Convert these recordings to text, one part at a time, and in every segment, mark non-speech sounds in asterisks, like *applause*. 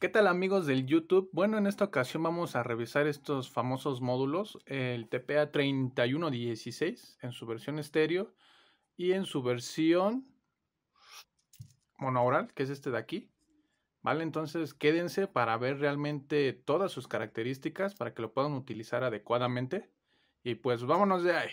¿Qué tal amigos del YouTube? Bueno, en esta ocasión vamos a revisar estos famosos módulos, el TPA 3116 en su versión estéreo y en su versión monaural, que es este de aquí. ¿Vale? Entonces quédense para ver realmente todas sus características para que lo puedan utilizar adecuadamente. Y pues vámonos de ahí.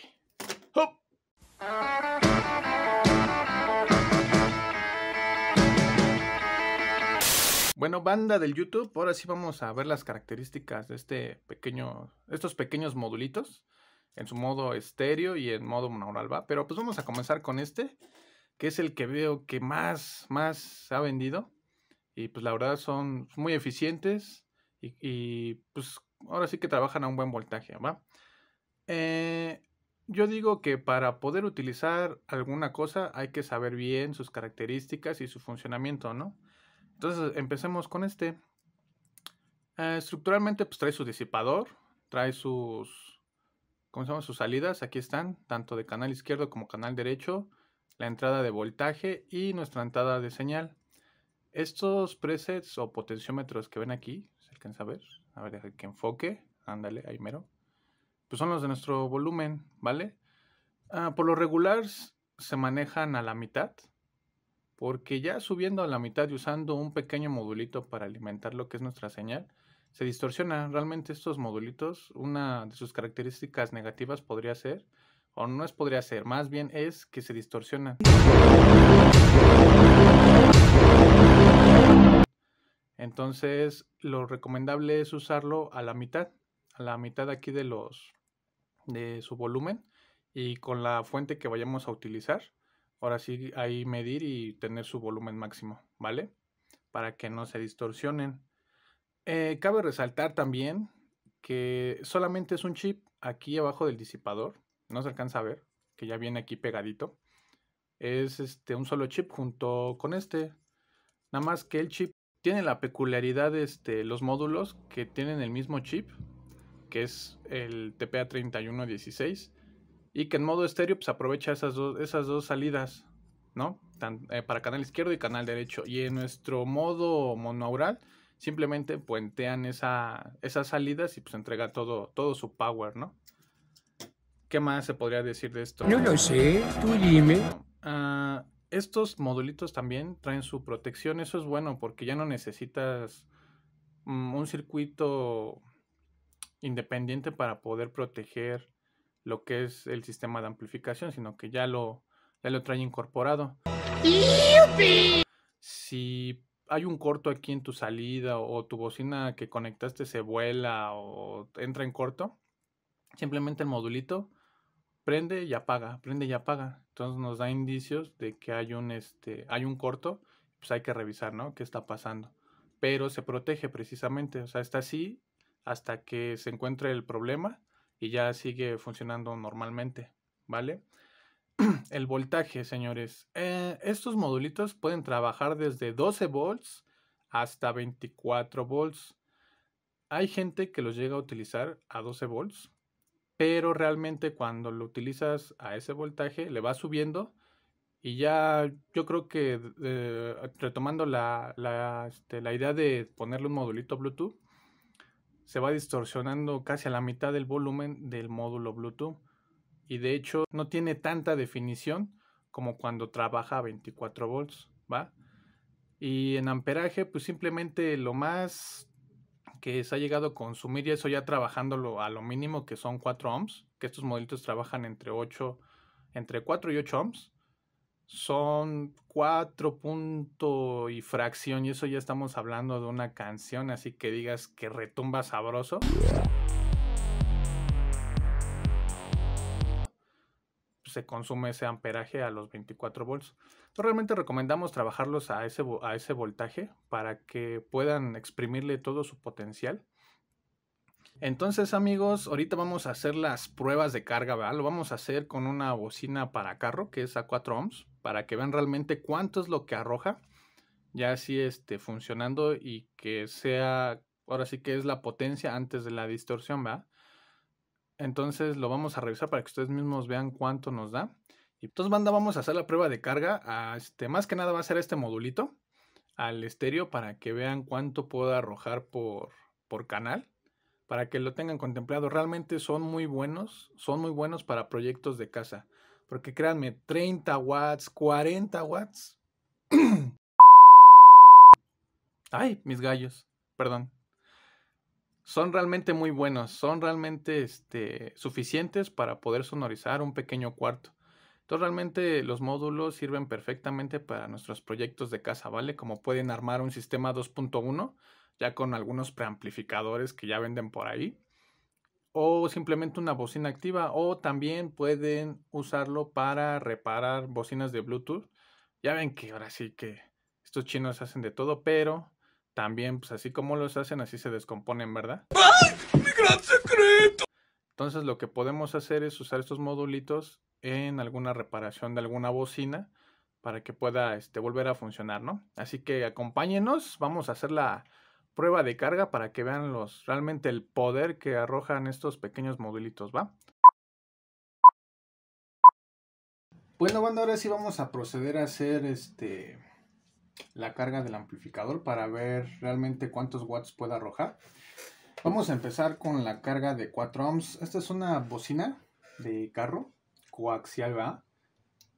Bueno, banda del YouTube, ahora sí vamos a ver las características de este pequeño, estos pequeños modulitos en su modo estéreo y en modo monaural, ¿va? Pero pues vamos a comenzar con este, que es el que veo que más, más ha vendido. Y pues la verdad son muy eficientes y, pues ahora sí que trabajan a un buen voltaje, ¿va? Eh, yo digo que para poder utilizar alguna cosa hay que saber bien sus características y su funcionamiento, ¿no? Entonces empecemos con este. Eh, estructuralmente pues trae su disipador, trae sus, ¿cómo se llama? Sus salidas, aquí están, tanto de canal izquierdo como canal derecho, la entrada de voltaje y nuestra entrada de señal. Estos presets o potenciómetros que ven aquí, se alcanza a ver, a ver que enfoque, ándale, ahí mero, pues son los de nuestro volumen, ¿vale? Ah, por lo regular se manejan a la mitad, porque ya subiendo a la mitad y usando un pequeño modulito para alimentar lo que es nuestra señal, se distorsiona. Realmente estos modulitos, una de sus características negativas podría ser, o no es podría ser, más bien es que se distorsionan. Entonces, lo recomendable es usarlo a la mitad, a la mitad aquí de los de su volumen y con la fuente que vayamos a utilizar ahora sí ahí medir y tener su volumen máximo, ¿vale? Para que no se distorsionen. Eh, cabe resaltar también que solamente es un chip aquí abajo del disipador, no se alcanza a ver, que ya viene aquí pegadito. Es este, un solo chip junto con este. Nada más que el chip tiene la peculiaridad de este, los módulos que tienen el mismo chip, que es el TPA3116 y que en modo estéreo pues aprovecha esas dos, esas dos salidas, ¿no? Eh, para canal izquierdo y canal derecho. Y en nuestro modo monoaural simplemente puentean esa, esas salidas y pues entrega todo, todo su power, ¿no? ¿Qué más se podría decir de esto? No lo sé, tú dime. Ah, estos modulitos también traen su protección, eso es bueno porque ya no necesitas mm, un circuito independiente para poder proteger lo que es el sistema de amplificación, sino que ya lo, ya lo trae incorporado. Si hay un corto aquí en tu salida o tu bocina que conectaste se vuela o entra en corto, simplemente el modulito prende y apaga, prende y apaga. Entonces nos da indicios de que hay un, este, hay un corto, pues hay que revisar, ¿no? ¿Qué está pasando? Pero se protege precisamente, o sea, está así hasta que se encuentre el problema y ya sigue funcionando normalmente, ¿vale? *clears throat* El voltaje, señores. Eh, estos modulitos pueden trabajar desde 12 volts hasta 24 volts. Hay gente que los llega a utilizar a 12 volts, pero realmente cuando lo utilizas a ese voltaje le va subiendo y ya yo creo que eh, retomando la, este, la idea de ponerle un modulito Bluetooth, se va distorsionando casi a la mitad del volumen del módulo Bluetooth y de hecho no tiene tanta definición como cuando trabaja a 24 volts, ¿va? Y en amperaje, pues simplemente lo más que se ha llegado a consumir, y eso ya trabajándolo a lo mínimo, que son 4 ohms, que estos modelitos trabajan entre 8, entre 4 y 8 ohms, son cuatro punto y fracción, y eso ya estamos hablando de una canción, así que digas que retumba sabroso. se consume ese amperaje a los 24 volts. realmente recomendamos trabajarlos a a ese voltaje para que puedan exprimirle todo su potencial entonces amigos, ahorita vamos a hacer las pruebas de carga, ¿verdad? Lo vamos a hacer con una bocina para carro que es a 4 ohms para que vean realmente cuánto es lo que arroja ya así este, funcionando y que sea, ahora sí que es la potencia antes de la distorsión, ¿verdad? Entonces lo vamos a revisar para que ustedes mismos vean cuánto nos da. Y Entonces vamos a hacer la prueba de carga, este, más que nada va a ser este modulito al estéreo para que vean cuánto puedo arrojar por, por canal para que lo tengan contemplado. Realmente son muy buenos, son muy buenos para proyectos de casa. Porque créanme, 30 watts, 40 watts. *clears throat* Ay, mis gallos, perdón. Son realmente muy buenos, son realmente este, suficientes para poder sonorizar un pequeño cuarto. Entonces realmente los módulos sirven perfectamente para nuestros proyectos de casa, ¿vale? Como pueden armar un sistema 2.1 ya con algunos preamplificadores que ya venden por ahí, o simplemente una bocina activa, o también pueden usarlo para reparar bocinas de Bluetooth. Ya ven que ahora sí que estos chinos hacen de todo, pero también, pues así como los hacen, así se descomponen, ¿verdad? ¡Ay! ¡Mi gran secreto! Entonces lo que podemos hacer es usar estos modulitos en alguna reparación de alguna bocina para que pueda este, volver a funcionar, ¿no? Así que acompáñenos, vamos a hacer la, prueba de carga para que vean los, realmente el poder que arrojan estos pequeños modulitos, ¿va? Bueno, bueno, ahora sí vamos a proceder a hacer este la carga del amplificador para ver realmente cuántos watts puede arrojar. Vamos a empezar con la carga de 4 ohms. Esta es una bocina de carro coaxial, ¿va?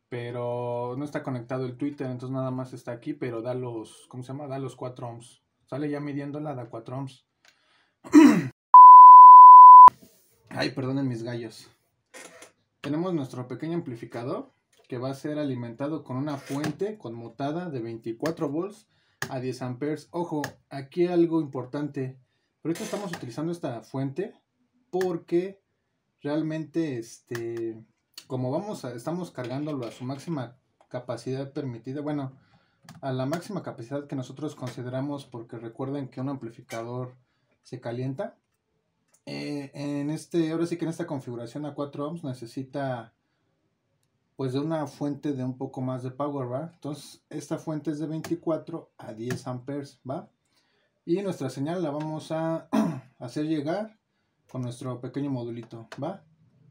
Pero no está conectado el Twitter, entonces nada más está aquí, pero da los, ¿cómo se llama? Da los 4 ohms. Sale ya midiéndola de 4 ohms. Ay, perdonen mis gallos. Tenemos nuestro pequeño amplificador que va a ser alimentado con una fuente conmutada de 24 volts a 10 amperes. Ojo, aquí algo importante. Por esto estamos utilizando esta fuente porque realmente este como vamos a, estamos cargándolo a su máxima capacidad permitida, bueno, a la máxima capacidad que nosotros consideramos, porque recuerden que un amplificador se calienta. Eh, en este, ahora sí que en esta configuración a 4 ohms necesita pues de una fuente de un poco más de power, ¿va? Entonces, esta fuente es de 24 a 10 amperes, ¿va? Y nuestra señal la vamos a *clears throat* hacer llegar con nuestro pequeño modulito, ¿va?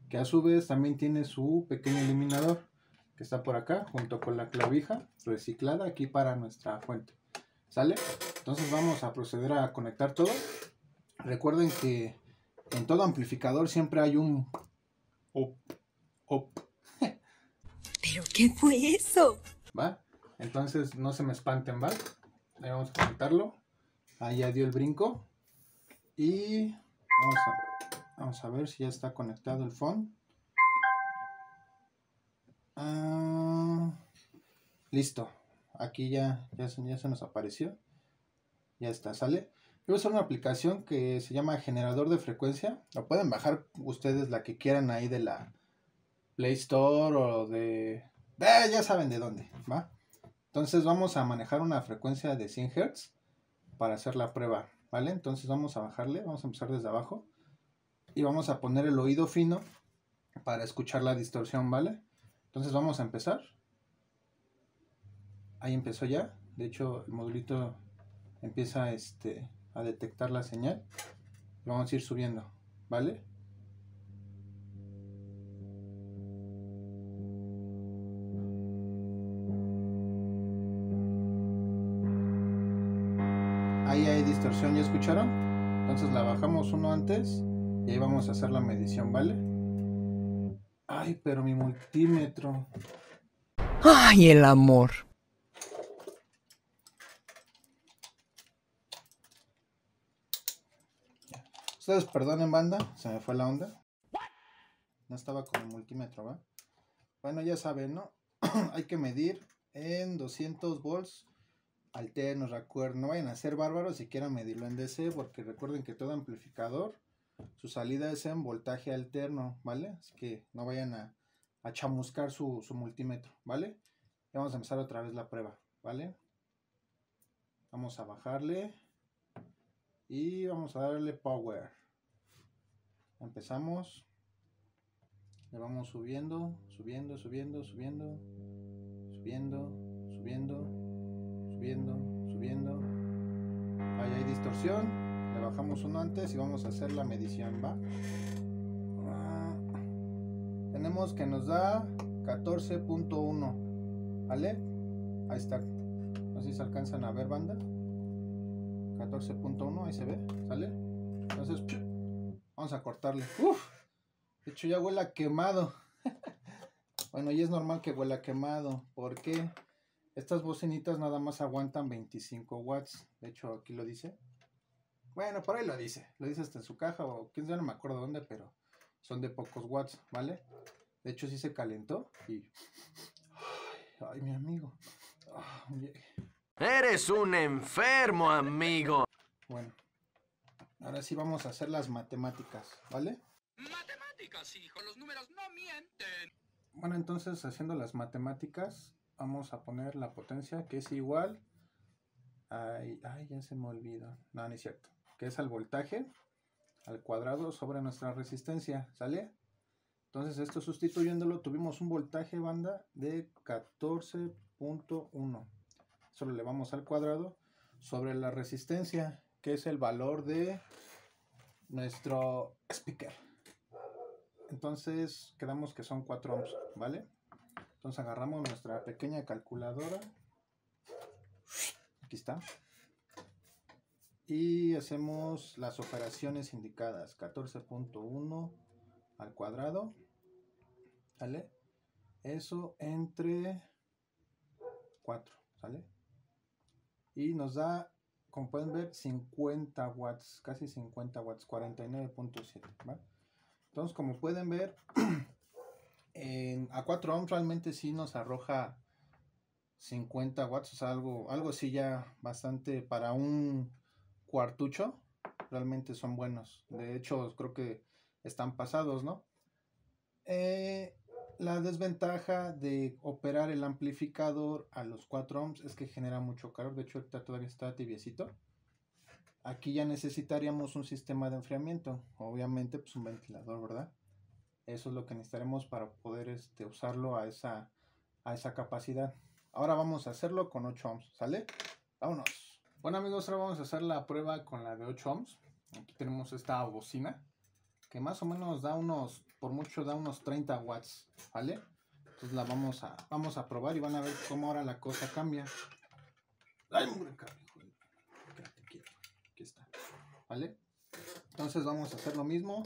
Que a su vez también tiene su pequeño eliminador que está por acá, junto con la clavija reciclada aquí para nuestra fuente. ¿Sale? Entonces vamos a proceder a conectar todo. Recuerden que en todo amplificador siempre hay un... Op, op. *laughs* ¿Pero qué fue eso? ¿Va? Entonces no se me espanten, ¿va? Ahí vamos a conectarlo. Ahí ya dio el brinco. Y vamos a, vamos a ver si ya está conectado el phone. Ah, listo. Aquí ya, ya, se nos apareció. Ya está, sale. Yo voy a usar una aplicación que se llama generador de frecuencia. lo pueden bajar ustedes la que quieran ahí de la Play Store o de... Eh, ya saben de dónde, ¿va? Entonces vamos a manejar una frecuencia de 100 Hz para hacer la prueba, ¿vale? Entonces vamos a bajarle, vamos a empezar desde abajo y vamos a poner el oído fino para escuchar la distorsión, ¿vale? Entonces vamos a empezar. Ahí empezó ya. De hecho, el modulito empieza este, a detectar la señal. Vamos a ir subiendo, ¿vale? Ahí hay distorsión, ¿ya escucharon? Entonces la bajamos uno antes y ahí vamos a hacer la medición, ¿vale? Ay, pero mi multímetro. Ay, el amor. Ustedes perdonen, banda, se me fue la onda. No estaba con el multímetro, ¿va? Bueno, ya saben, ¿no? *clears throat* Hay que medir en 200 volts alternos, recuerden. No vayan a ser bárbaros si quieren medirlo en DC, porque recuerden que todo amplificador su salida es en voltaje alterno, ¿vale? Así que no vayan a, chamuscar su, su, multímetro, ¿vale? vamos a empezar otra vez la prueba, ¿vale? Vamos a bajarle y vamos a darle power. Empezamos. Le vamos subiendo, subiendo, subiendo, subiendo, subiendo, subiendo, subiendo, subiendo. Ahí hay distorsión bajamos uno antes y vamos a hacer la medición, ¿va? Ah, tenemos que nos da 14.1, ¿vale? Ahí está. No si se alcanzan a ver, banda. 14.1, ahí se ve, ¿sale? Entonces, vamos a cortarle. de hecho ya huele quemado. *laughs* bueno, y es normal que huela quemado. porque Estas bocinitas nada más aguantan 25 watts. De hecho, aquí lo dice. Bueno, por ahí lo dice. Lo dice hasta en su caja o quién ya no me acuerdo dónde, pero son de pocos watts, ¿vale? De hecho, sí se calentó y. Ay, mi amigo. Eres un enfermo, amigo. Bueno, ahora sí vamos a hacer las matemáticas, ¿vale? Matemáticas, hijo, los números no mienten. Bueno, entonces haciendo las matemáticas, vamos a poner la potencia que es igual. Ay, ay, ya se me olvidó. No, no es cierto que es al voltaje al cuadrado sobre nuestra resistencia, ¿sale? Entonces esto sustituyéndolo tuvimos un voltaje banda de 14.1. Eso le vamos al cuadrado sobre la resistencia, que es el valor de nuestro speaker. Entonces quedamos que son 4 ohms, ¿vale? Entonces agarramos nuestra pequeña calculadora. Aquí está y hacemos las operaciones indicadas 14.1 al cuadrado sale eso entre 4 sale y nos da como pueden ver 50 watts casi 50 watts 49.7 entonces como pueden ver *clears throat* en, a 4 ohms realmente sí nos arroja 50 watts o sea algo algo sí ya bastante para un cuartucho, realmente son buenos. De hecho, creo que están pasados, ¿no? Eh, la desventaja de operar el amplificador a los 4 ohms es que genera mucho calor. De hecho, todavía está tibiecito. Aquí ya necesitaríamos un sistema de enfriamiento. Obviamente, pues un ventilador, ¿verdad? Eso es lo que necesitaremos para poder este, usarlo a esa, a esa capacidad. Ahora vamos a hacerlo con 8 ohms, ¿sale? Vámonos. Bueno amigos, ahora vamos a hacer la prueba con la de 8 ohms. Aquí tenemos esta bocina que más o menos da unos, por mucho da unos 30 watts, ¿vale? Entonces la vamos a, vamos a probar y van a ver cómo ahora la cosa cambia. ¡Ay, Aquí está, ¿vale? Entonces vamos a hacer lo mismo.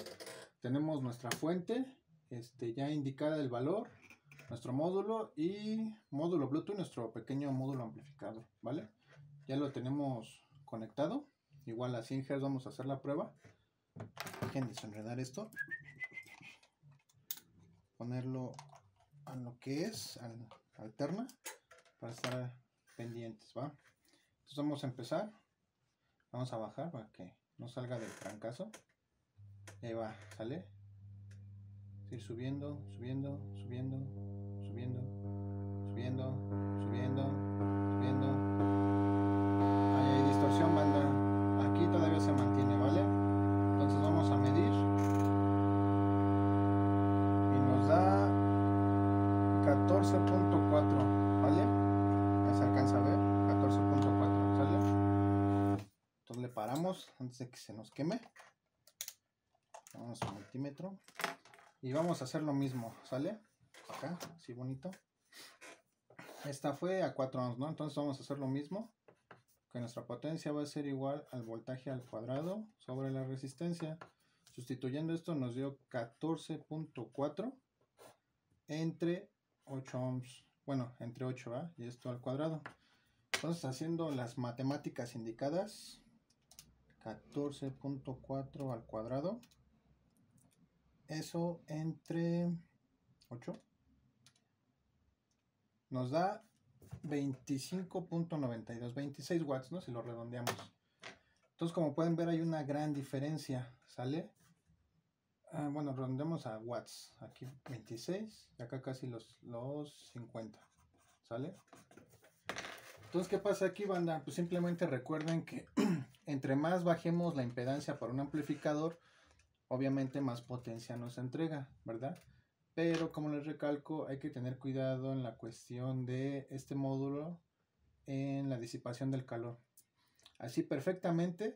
Tenemos nuestra fuente, este, ya indicada el valor, nuestro módulo y módulo Bluetooth, nuestro pequeño módulo amplificador, ¿vale? Ya lo tenemos conectado. Igual a 100 vamos a hacer la prueba. Dejen desenredar esto. Ponerlo a lo que es, alterna, para estar pendientes, ¿va? Entonces vamos a empezar. Vamos a bajar para que no salga del trancazo. Ahí va, ¿sale? Ir subiendo, subiendo, subiendo, subiendo, subiendo, subiendo. todavía se mantiene, ¿vale? Entonces vamos a medir. Y nos da 14.4, ¿vale? Ya se alcanza a ver, 14.4, ¿sale? Entonces le paramos antes de que se nos queme. Vamos al multímetro. Y vamos a hacer lo mismo, ¿sale? Acá, así bonito. Esta fue a 4 ohms, ¿no? Entonces vamos a hacer lo mismo que nuestra potencia va a ser igual al voltaje al cuadrado sobre la resistencia. Sustituyendo esto nos dio 14.4 entre 8 ohms. Bueno, entre 8 ¿va? y esto al cuadrado. Entonces haciendo las matemáticas indicadas, 14.4 al cuadrado. Eso entre 8 nos da 25.92, 26 watts, ¿no? Si lo redondeamos. Entonces, como pueden ver, hay una gran diferencia, ¿sale? Ah, bueno, redondeamos a watts. Aquí 26 y acá casi los, los 50, ¿sale? Entonces, ¿qué pasa aquí, banda? Pues simplemente recuerden que *clears throat* entre más bajemos la impedancia para un amplificador, obviamente más potencia nos entrega, ¿verdad? Pero como les recalco, hay que tener cuidado en la cuestión de este módulo en la disipación del calor. Así perfectamente,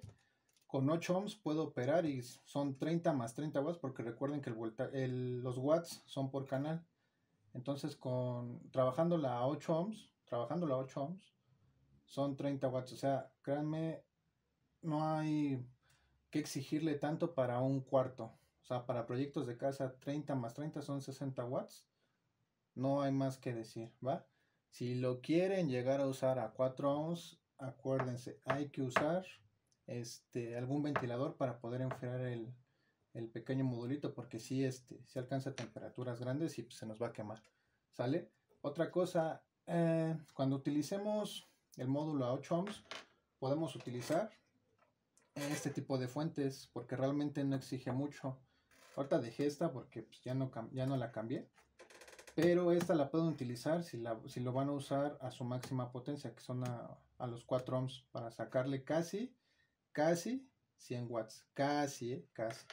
con 8 ohms puedo operar y son 30 más 30 watts porque recuerden que el el, los watts son por canal. Entonces, con, trabajando a 8 ohms, trabajando la 8 ohms, son 30 watts. O sea, créanme, no hay que exigirle tanto para un cuarto sea, para proyectos de casa 30 más 30 son 60 watts. No hay más que decir, ¿va? Si lo quieren llegar a usar a 4 ohms, acuérdense, hay que usar este, algún ventilador para poder enfriar el, pequeño modulito porque si este, alcanza temperaturas grandes y pues, se nos va a quemar. ¿Sale? Otra cosa, eh, cuando utilicemos el módulo a 8 ohms, podemos utilizar este tipo de fuentes porque realmente no exige mucho falta dejé esta porque pues, ya, no, ya no la cambié. Pero esta la pueden utilizar si, la, si lo van a usar a su máxima potencia, que son a, los 4 ohms, para sacarle casi, casi 100 watts. Casi, eh, casi.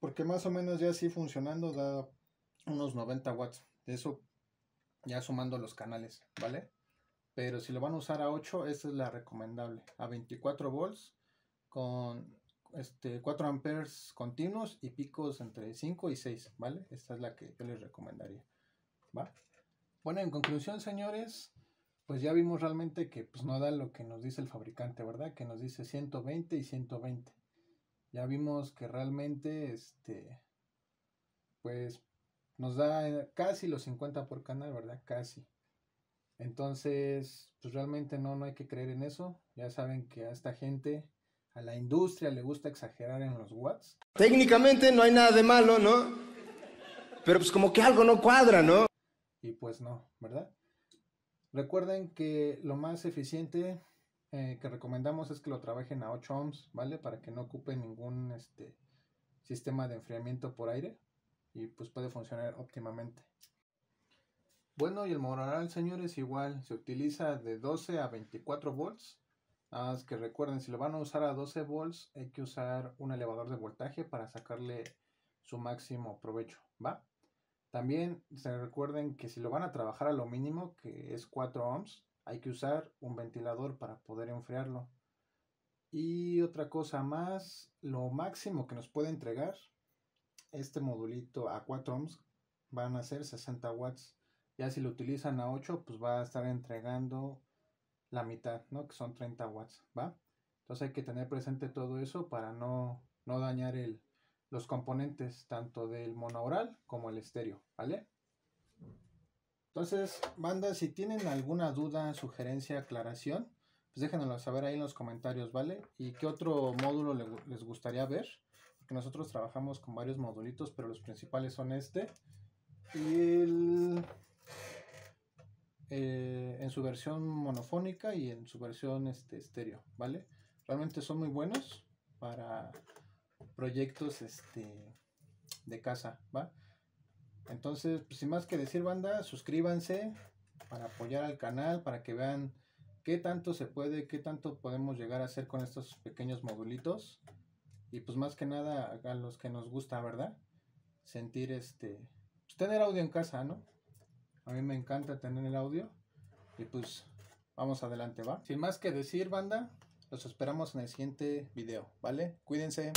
Porque más o menos ya así funcionando da unos 90 watts. De eso ya sumando los canales, ¿vale? Pero si lo van a usar a 8, esta es la recomendable. A 24 volts con este, 4 amperes continuos y picos entre 5 y 6, ¿vale? Esta es la que yo les recomendaría, ¿va? Bueno, en conclusión, señores, pues ya vimos realmente que pues, no da lo que nos dice el fabricante, ¿verdad? Que nos dice 120 y 120. Ya vimos que realmente, este, pues nos da eh, casi los 50 por canal, ¿verdad? Casi. Entonces, pues realmente no, no hay que creer en eso. Ya saben que a esta gente a la industria le gusta exagerar en los watts. Técnicamente no hay nada de malo, ¿no? Pero pues como que algo no cuadra, ¿no? Y pues no, ¿verdad? Recuerden que lo más eficiente eh, que recomendamos es que lo trabajen a 8 ohms, ¿vale? Para que no ocupe ningún este, sistema de enfriamiento por aire y pues puede funcionar óptimamente. Bueno, y el moral, señores, igual se utiliza de 12 a 24 volts Nada más que recuerden, si lo van a usar a 12 volts, hay que usar un elevador de voltaje para sacarle su máximo provecho, ¿va? También se recuerden que si lo van a trabajar a lo mínimo, que es 4 ohms, hay que usar un ventilador para poder enfriarlo. Y otra cosa más, lo máximo que nos puede entregar este modulito a 4 ohms van a ser 60 watts. Ya si lo utilizan a 8, pues va a estar entregando la mitad, ¿no? Que son 30 watts, ¿va? Entonces hay que tener presente todo eso para no, dañar los componentes tanto del oral como el estéreo, ¿vale? Entonces, banda, si tienen alguna duda, sugerencia, aclaración, pues déjenoslo saber ahí en los comentarios, ¿vale? Y qué otro módulo les gustaría ver, porque nosotros trabajamos con varios modulitos, pero los principales son este y el eh, en su versión monofónica y en su versión este, estéreo, ¿vale? Realmente son muy buenos para proyectos este, de casa, ¿va? Entonces, pues, sin más que decir, banda, suscríbanse para apoyar al canal, para que vean qué tanto se puede, qué tanto podemos llegar a hacer con estos pequeños modulitos. Y pues más que nada a los que nos gusta, ¿verdad? Sentir este... Pues, tener audio en casa, ¿no? A mí me encanta tener el audio. Y pues vamos adelante, ¿va? Sin más que decir, banda, los esperamos en el siguiente video, ¿vale? Cuídense.